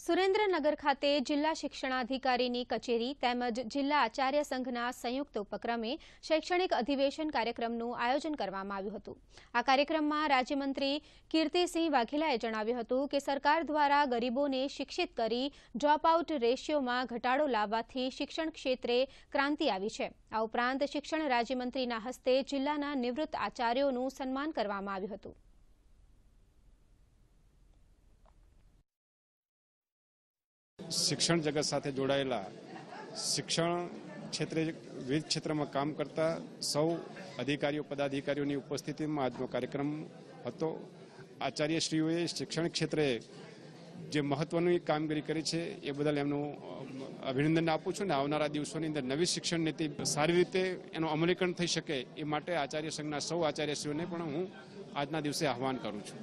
સુરેન્દ્રનગર ખાતે જિલ્લા શિક્ષણાધિકારીની કચેરી તેમજ જિલ્લા આચાર્ય સંઘના સંયુક્ત ઉપક્રમે શૈક્ષણિક અધિવેશન કાર્યક્રમનું આયોજન કરવામાં આવ્યું હતું આ કાર્યક્રમમાં રાજ્યમંત્રી કીર્તિસિંહ વાઘેલાએ જણાવ્યું હતું કે સરકાર દ્વારા ગરીબોને શિક્ષિત કરી ડ્રોપઆઉટ રેશિયોમાં ઘટાડો લાવવાથી શિક્ષણ ક્ષેત્રે ક્રાંતિ આવી છે આ ઉપરાંત શિક્ષણ રાજ્યમંત્રીના હસ્તે જિલ્લાના નિવૃત્ત આચાર્યોનું સન્માન કરવામાં આવ્યું હતું શિક્ષણ જગત સાથે જોડાયેલા શિક્ષણ ક્ષેત્રે વિવિધ ક્ષેત્રમાં કામ કરતા સૌ અધિકારીઓ પદાધિકારીઓની ઉપસ્થિતિમાં આજનો કાર્યક્રમ હતો આચાર્યશ્રીઓએ શિક્ષણ ક્ષેત્રે જે મહત્વની કામગીરી કરી છે એ બદલ એમનું અભિનંદન આપું છું ને આવનારા દિવસોની અંદર નવી શિક્ષણ નીતિ સારી રીતે એનું અમલીકરણ થઈ શકે એ માટે આચાર્ય સંઘના સૌ આચાર્યશ્રીઓને પણ હું આજના દિવસે આહવાન કરું છું